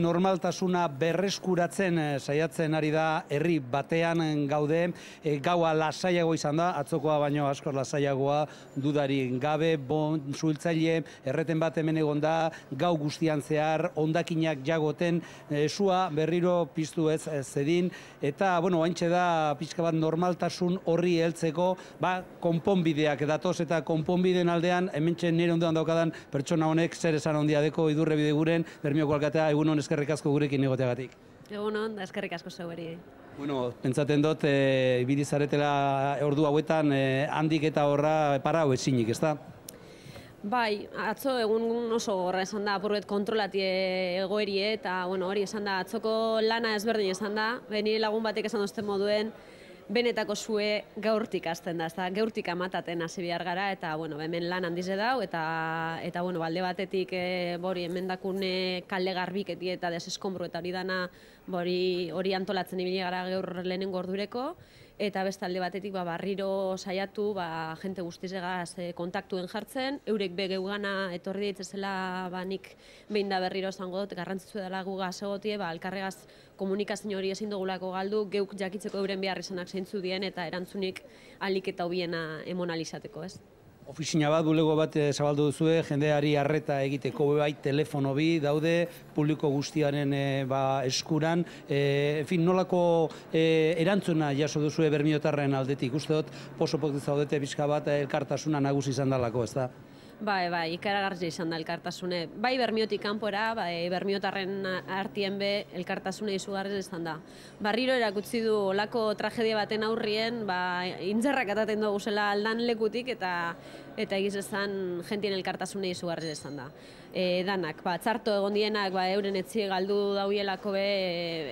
Normaltasuna berreskuratzen eh, saiatzen ari da herri batean eh, gaude eh, gaua lasaiago izan da atzokoa baino askor lasaiagoa dudari gabe bon erreten bat hemen egonda gau guztian zehar hondakinak jagoten e, sua berriro piztu ez zedin eta bueno haintze da pizka bat normaltasun horri heltzeko ba konponbideak datoz eta konponbiden aldean hementzen nire ondoan daukadan pertsona honek zer esan ondia deko idurre bideguren bermioko alkatea egun eskerrik asko gurekin egoteagatik. Egun on, da eskerrik asko zeueri. Bueno, pentsaten dut, e, eh, ibilizaretela ordu hauetan, e, handik eta horra para hau ezinik, ez da? Bai, atzo egun oso gorra esan da, apurret kontrolati egoerie, eta bueno, hori esan da, atzoko lana ezberdin esan da, beni lagun batek esan dozten moduen, benetako zue gaurtik azten da, da, gaurtik amataten hasi behar gara, eta, bueno, hemen lan handiz edau, eta, eta, bueno, balde batetik, e, bori, hemen dakune kalde eta deseskombro, eta hori dana, bori, hori antolatzen ibili gara gaur lehenen gordureko, eta beste alde batetik ba, barriro saiatu ba, jente guztizegaz eh, kontaktuen jartzen, eurek begeugana etorri zela ba, nik behin da berriro izango dut, garrantzitsu dela gu gazegotie, ba, alkarregaz komunikazio hori ezin dugulako galdu, geuk jakitzeko euren behar izanak zeintzu dien eta erantzunik alik eta hobiena emonalizateko, ez? ofizina bat, bulego bat eh, zabaldu duzue, jendeari arreta egiteko bai telefono bi daude, publiko guztiaren eh, ba, eskuran. E, en fin, nolako erantzuna jaso duzue bermiotarren aldetik, uste dut, posopok zaudete bizka bat elkartasuna nagusi izan dalako, ez da? Bai, bai, ikaragarri izan da elkartasune. Bai, bermiotik kanpora, bai, bermiotarren hartien be, elkartasune izugarri izan da. Barriro erakutsi du olako tragedia baten aurrien, ba, intzerrak ataten dugu zela aldan lekutik, eta eta egiz ezan jentien elkartasune izugarri izan da. E, danak, ba, txarto egon ba, euren etzie galdu dauielako be,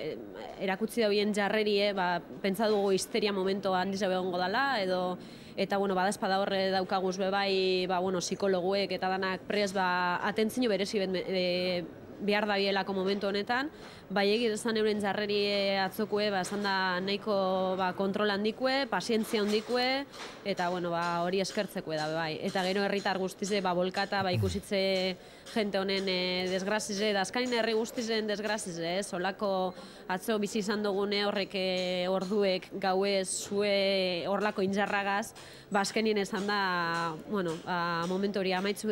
e, erakutsi dauien jarreri, ba, pentsa dugu histeria momentoan dizabe ongo dala, edo eta bueno, bada espada horre daukaguz be bai, ba, bueno, psikologuek eta danak prez, ba, atentzio berezi e, behar da momentu honetan, bai egiz, ezan, euren jarreri e, atzokue, ba, esan da nahiko ba, kontrol handikue, pazientzia handikue, eta bueno, ba, hori eskertzeko da, bai. Eta gero herritar guztize, ba, bolkata, ba, ikusitze, jente honen e, eh, desgrazize, eh, da azkain herri guztizen desgrazize, e, eh, zolako atzo bizi izan dugune horrek orduek gaue zue horlako intzarragaz, ba azkenien esan da, bueno, a, ba, momentu hori amaitzu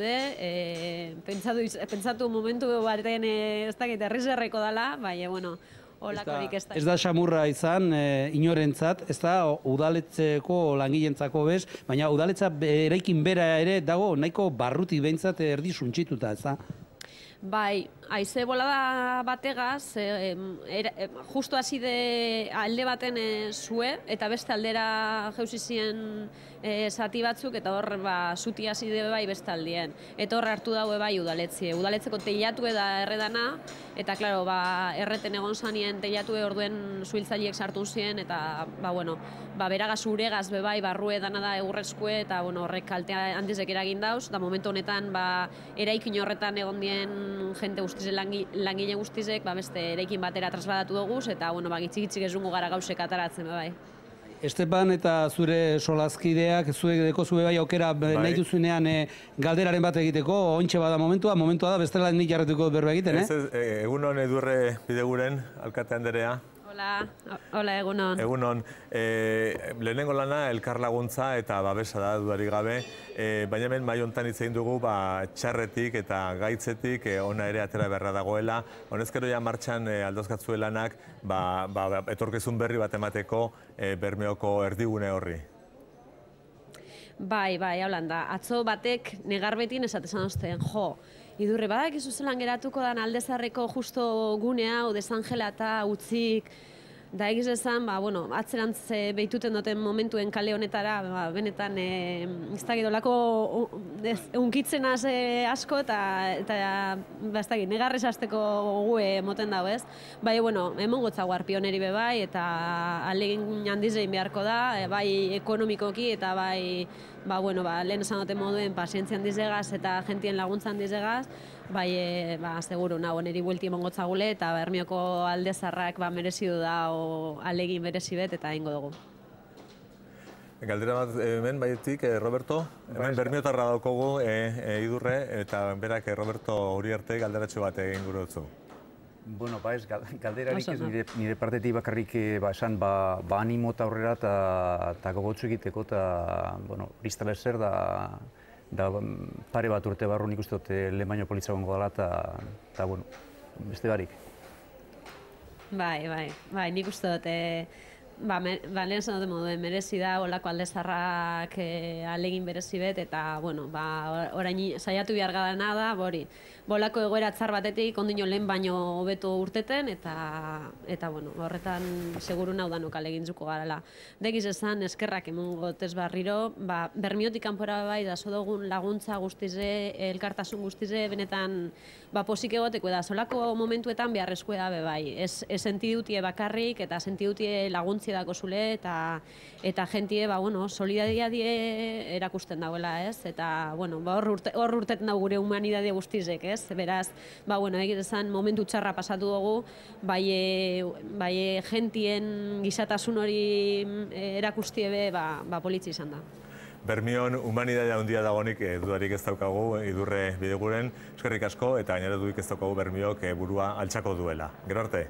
pentsatu, pentsatu momentu baten e, ez dakit herri zerreko dela, bai, bueno, ez da. Ez xamurra izan eh, inorentzat, ez da udaletzeko langilentzako bez, baina udaletza eraikin bera ere dago nahiko barruti beintzat erdi suntzituta, ez da. Bai, bola da bategaz, e, eh, justo hasi de alde baten e, zue, eta beste aldera jeusizien Eh, zati batzuk eta hor ba, zuti hasi dugu bai bestaldien. Eta hor hartu daue bai udaletzie. Udaletzeko teilatu eda erredana, eta klaro, ba, erreten egon zanien teilatu orduen zuhiltzaileek sartu zien eta ba, bueno, ba, beragaz uregaz be bai barrue dana da egurrezkue, eta bueno, horrek kaltea handizek eragin dauz, da momentu honetan ba, eraikin horretan egon dien jente guztizek, langile guztizek, ba, beste eraikin batera trasladatu dugu, eta bueno, ba, gitzik gitzik ez gara gauzeka ataratzen, be bai. Estepan eta zure solazkideak, zure deko zube bai aukera bai. nahi duzunean eh, galderaren bat egiteko, ointxe bada momentua, momentua da, bestela nik jarretuko berbe egiten, eh? Ez ez, eh, egun honen edurre bideguren, alkatean derea, Hola, hola egunon. Egunon, e, lehenengo lana elkar laguntza eta babesa da dudari gabe, e, baina hemen mai hontan itzein dugu ba, txarretik eta gaitzetik eh, ona ere atera berra dagoela. Honezkero ja martxan e, ba, ba, ba etorkezun berri bat emateko bermeoko erdigune horri. Bai, bai, holanda. Atzo batek negarbetin esatezan ostean, jo, Idurre, badak izu zelan geratuko dan aldezarreko justo gunea, o desangela eta utzik, da egiz ba, bueno, atzeran eh, behituten duten momentuen kale honetara, ba, benetan, e, ez da lako unkitzen eh, asko, eta, eta ba, ez da negarrez azteko moten dago ez. Bai, bueno, emongo txau arpioneri be bai, eta alegin handizein beharko da, eh, bai ekonomikoki, eta bai ba, bueno, ba, lehen esan dute moduen handiz handizegaz eta gentien laguntzan handizegaz, bai, e, ba, seguru, nago neri buelti txagule, eta ba, ermioko alde zarrak ba, merezi da o alegin merezi eta ingo dugu. Galdera bat eh, hemen baietik, eh, Roberto, hemen bai. bermiotarra daukogu eh, eh, idurre, eta berak Roberto hori arte galderatxo bat egin gurutzu. Bueno, ba ez, galdera erik ez nire partetik bakarrik eh, ba, esan ba, ba animo eta horrela eta gogotsu egiteko eta, bueno, biztala zer da mm, pare bat urte barru nik uste dut eh, lehen baino politzagoan godala eta, bueno, beste barik. Bai, bai, bai, nik uste dut, eh, ba, mer, ba lehen eh, merezi da, olako alde zarrak eh, alegin berezi bet, eta, bueno, ba, orain saiatu behar gara nada, bori, bolako egoera txar batetik, ondino lehen baino hobeto urteten, eta, eta bueno, horretan seguru nahu da nukal zuko garala. Degiz esan, eskerrak emungo tesbarriro, ba, bermiotik kanpora bai, da zodogun laguntza guztize, eh, elkartasun guztize, benetan, ba, posik egoteko, da solako momentuetan beharrezkoa da, bai, es, ez sentidutie bakarrik, eta sentidutie laguntza idatzi zule eta eta jentie ba bueno, solidaria die erakusten dagoela, ez? Eta bueno, ba hor urte hor urteten gure humanidade guztizek, ez? Beraz, ba bueno, momentu txarra pasatu dugu, bai e, bai e, jentien gizatasun hori mm, erakustie be ba ba politzi izan da. Bermion, humanidadea handia dagonik e, eh, dudarik ez daukagu, idurre bideguren, eskerrik asko, eta gainera dudik ez daukagu Bermiok eh, burua altxako duela. Gero